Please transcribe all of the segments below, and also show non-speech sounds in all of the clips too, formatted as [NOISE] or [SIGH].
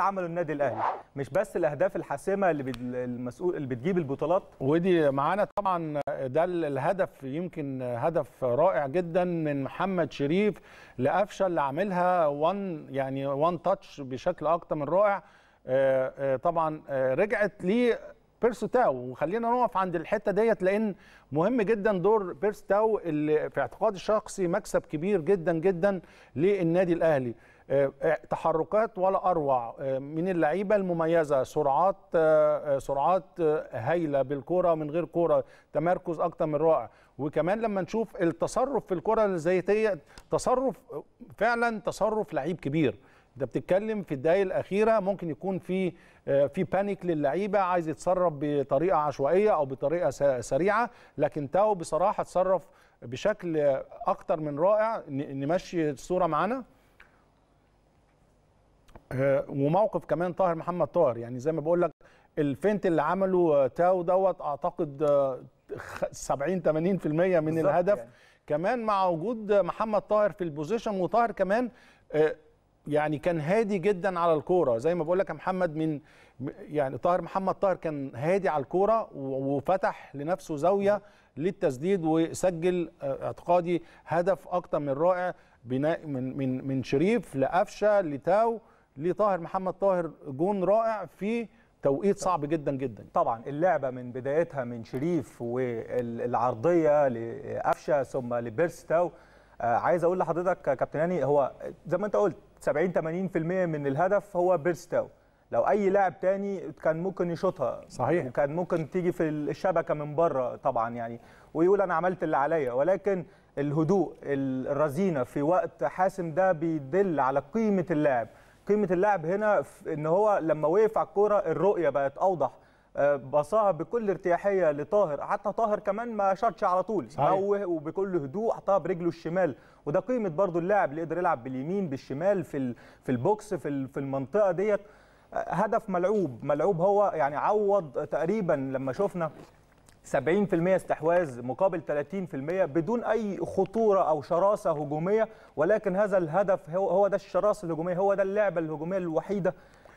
عمله النادي الاهلي مش بس الاهداف الحاسمه اللي المسؤول اللي بتجيب البطولات ودي معانا طبعا ده الهدف يمكن هدف رائع جدا من محمد شريف لقفشه اللي عاملها وان يعني وان تاتش بشكل اكتر من رائع آه، آه، طبعا آه، رجعت ليه بيرسو تاو وخلينا نقف عند الحته ديت لان مهم جدا دور بيرسو تاو اللي في اعتقادي الشخصي مكسب كبير جدا جدا للنادي الاهلي آه، آه، تحركات ولا اروع آه، من اللعيبه المميزه سرعات سرعات هايله بالكوره من غير كوره تمركز اكتر من رائع وكمان لما نشوف التصرف في الكره الزيتيه تصرف فعلا تصرف لعيب كبير ده بتتكلم في الدقائق الاخيره ممكن يكون في آه، في بانيك للعيبه عايز يتصرف بطريقه عشوائيه او بطريقه سريعه لكن تاو بصراحه اتصرف بشكل اكتر من رائع نمشي الصوره معانا آه، وموقف كمان طاهر محمد طاهر يعني زي ما بقول لك الفنت اللي عمله تاو دوت اعتقد 70 آه، 80% من الهدف يعني. كمان مع وجود محمد طاهر في البوزيشن وطاهر كمان يعني كان هادي جدا على الكوره زي ما بقول لك يا محمد من يعني طاهر محمد طاهر كان هادي على الكوره وفتح لنفسه زاويه للتسديد وسجل آه، اعتقادي هدف اكتر من رائع بناء من من من شريف لقفشه لتاو لطاهر محمد طاهر جون رائع في توقيت صعب جدا جدا طبعا اللعبه من بدايتها من شريف والعرضيه لقفشه ثم لبيرستاو آه، عايز اقول لحضرتك كابتن هاني هو زي ما انت قلت 70 80% من الهدف هو بيرستاو لو اي لاعب تاني كان ممكن يشوطها صحيح وكان ممكن تيجي في الشبكه من بره طبعا يعني ويقول انا عملت اللي عليا ولكن الهدوء الرزينه في وقت حاسم ده بيدل على قيمه اللاعب قيمه اللاعب هنا ان هو لما وقف على الكوره الرؤيه بقت اوضح بصاها بكل ارتياحيه لطاهر حتى طاهر كمان ما شطش على طول صحيح. وبكل هدوء حطها برجله الشمال وده قيمه برضو اللاعب اللي يقدر يلعب باليمين بالشمال في في البوكس في في المنطقه ديت آه، هدف ملعوب ملعوب هو يعني عوض تقريبا لما شفنا 70% استحواذ مقابل 30% بدون اي خطوره او شراسه هجوميه ولكن هذا الهدف هو, هو ده الشراسه الهجوميه هو ده اللعبه الهجوميه الوحيده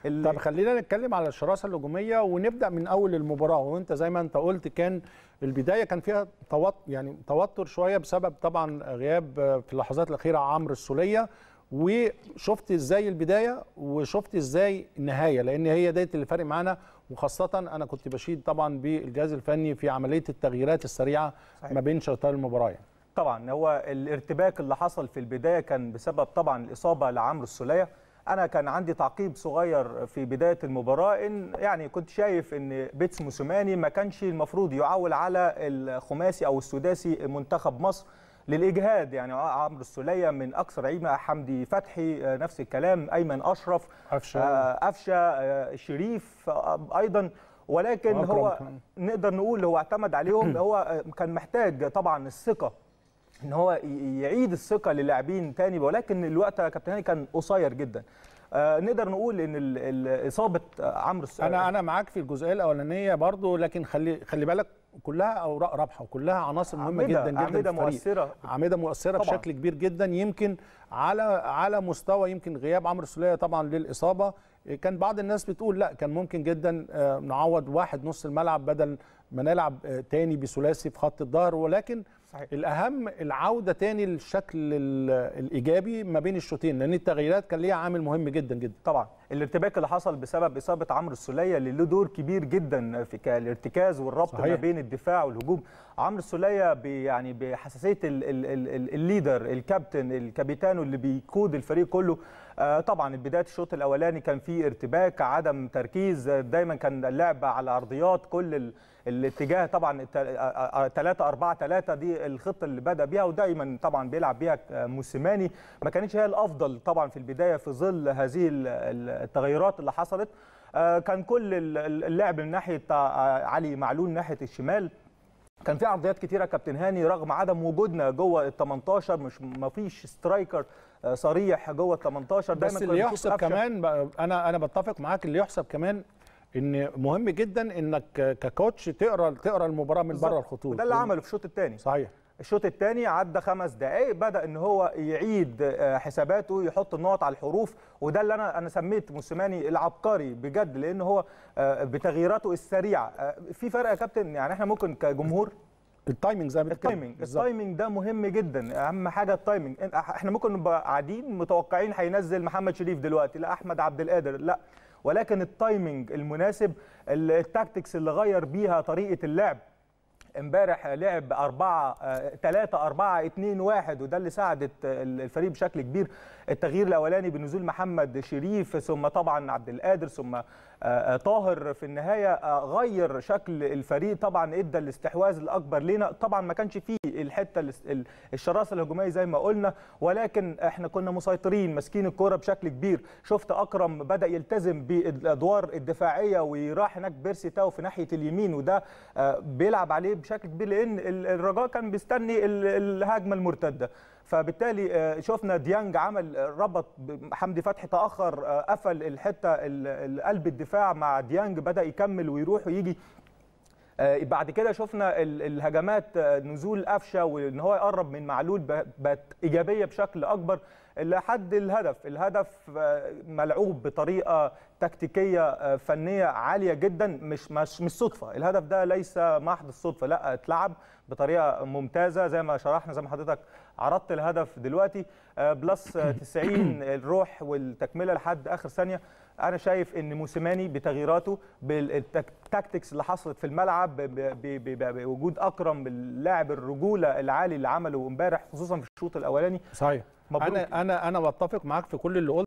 طب خلينا نتكلم على الشراسه الهجوميه ونبدا من اول المباراه وانت زي ما انت قلت كان البدايه كان فيها توتر يعني توتر شويه بسبب طبعا غياب في اللحظات الاخيره عمرو السوليه وشفت ازاي البدايه وشفت ازاي النهايه لان هي ديت اللي فارق معانا وخاصه انا كنت بشيد طبعا بالجهاز الفني في عمليه التغييرات السريعه صحيح. ما بين شوطي المباراه يعني. طبعا هو الارتباك اللي حصل في البدايه كان بسبب طبعا الاصابه لعمرو السوليه انا كان عندي تعقيب صغير في بدايه المباراه ان يعني كنت شايف ان بيتس موسوماني ما كانش المفروض يعول على الخماسي او السداسي منتخب مصر للاجهاد يعني عمرو السوليه من اكثر عيبه حمدي فتحي آه، نفس الكلام ايمن اشرف قفشه آه، قفشه آه، شريف ايضا ولكن هو نقدر نقول هو اعتمد عليهم [CLEARS THROAT] هو كان محتاج طبعا الثقه ان هو يعيد الثقه للاعبين تاني ولكن الوقت يا كابتن هاني كان قصير جدا آه نقدر نقول ان اصابه عمرو انا انا معاك في الجزئيه الاولانيه برضو لكن خلي خلي بالك كلها اوراق رابحه وكلها عناصر مهمه عميدة جدا جدا عميده مؤثره عميده مؤثره طبعا. بشكل كبير جدا يمكن على على مستوى يمكن غياب عمرو السوليه طبعا للاصابه إيه، كان بعض الناس بتقول لا كان ممكن جدا آه، نعوض واحد نص الملعب بدل ما نلعب آه، تاني بثلاثي في خط الظهر ولكن صحيح. الاهم العوده تاني للشكل الايجابي ما بين الشوطين لان التغييرات كان ليها عامل مهم جدا جدا طبعا الارتباك اللي حصل بسبب اصابه عمرو السليه اللي له دور كبير جدا في الارتكاز والربط صحيح. ما بين الدفاع والهجوم عمرو السليه يعني بحساسيه الليدر الكابتن الكابيتانو اللي بيقود الفريق كله آه، طبعا بدايه الشوط الاولاني كان في ارتباك عدم تركيز آه، دايما كان اللعب على ارضيات كل الاتجاه طبعا 3 4 3 دي الخطه اللي بدا بيها ودايما طبعا بيلعب بيها موسيماني ما كانتش هي الافضل طبعا في البدايه في ظل هذه التغيرات اللي حصلت آه، كان كل اللعب من ناحيه آه، علي معلول ناحيه الشمال كان في عرضيات كتيره كابتن هاني رغم عدم وجودنا جوه ال 18 مش ما فيش سترايكر آه، صريح جوه ال 18 دايما بس اللي يحسب كمان انا انا بتفق معاك اللي يحسب كمان ان مهم جدا انك ككوتش تقرا تقرا المباراه من بره الخطوط ده اللي عمله في الشوط الثاني صحيح الشوط الثاني عدى خمس دقائق بدا ان هو يعيد آه، حساباته يحط النقط على الحروف وده اللي انا انا سميت موسيماني العبقري بجد لان هو آه، بتغييراته السريعه آه، في فرق يا كابتن يعني احنا ممكن كجمهور التايمنج زي ما التايمنج التايمنج ده مهم جدا اهم حاجه التايمنج احنا ممكن نبقى قاعدين متوقعين هينزل محمد شريف دلوقتي لا احمد عبد القادر لا ولكن التايمنج المناسب التاكتكس اللي غير بيها طريقه اللعب امبارح لعب 4 3 4 2 1 وده اللي ساعدت الفريق بشكل كبير التغيير الاولاني بنزول محمد شريف ثم طبعا عبد القادر ثم آه، آه، طاهر في النهايه آه، غير شكل الفريق طبعا ادى الاستحواذ الاكبر لينا طبعا ما كانش فيه الحته الشراسه الهجوميه زي ما قلنا ولكن احنا كنا مسيطرين ماسكين الكوره بشكل كبير شفت اكرم بدا يلتزم بالادوار الدفاعيه وراح هناك بيرسي تاو في ناحيه اليمين وده بيلعب عليه بشكل كبير لان الرجاء كان بيستني الهجمه المرتده فبالتالي آه، شفنا ديانج عمل آه، ربط حمدي فتحي تاخر آه، قفل الحته قلب الدفاع مع ديانج بدا يكمل ويروح ويجي آه، بعد كده شفنا الهجمات آه، نزول قفشه وان هو يقرب من معلول بقت ايجابيه بشكل اكبر لحد الهدف الهدف آه، ملعوب بطريقه تكتيكيه فنيه عاليه جدا مش مش مش صدفه الهدف ده ليس محض الصدفه لا اتلعب بطريقه ممتازه زي ما شرحنا زي ما حضرتك عرضت الهدف دلوقتي بلس 90 [CLEARS THROAT] الروح والتكمله لحد اخر ثانيه انا شايف ان موسيماني بتغييراته بالتاكتكس اللي حصلت في الملعب بوجود اكرم اللاعب الرجوله العالي اللي عمله امبارح خصوصا في الشوط الاولاني صحيح مبروك. انا انا انا بتفق معاك في كل اللي قلت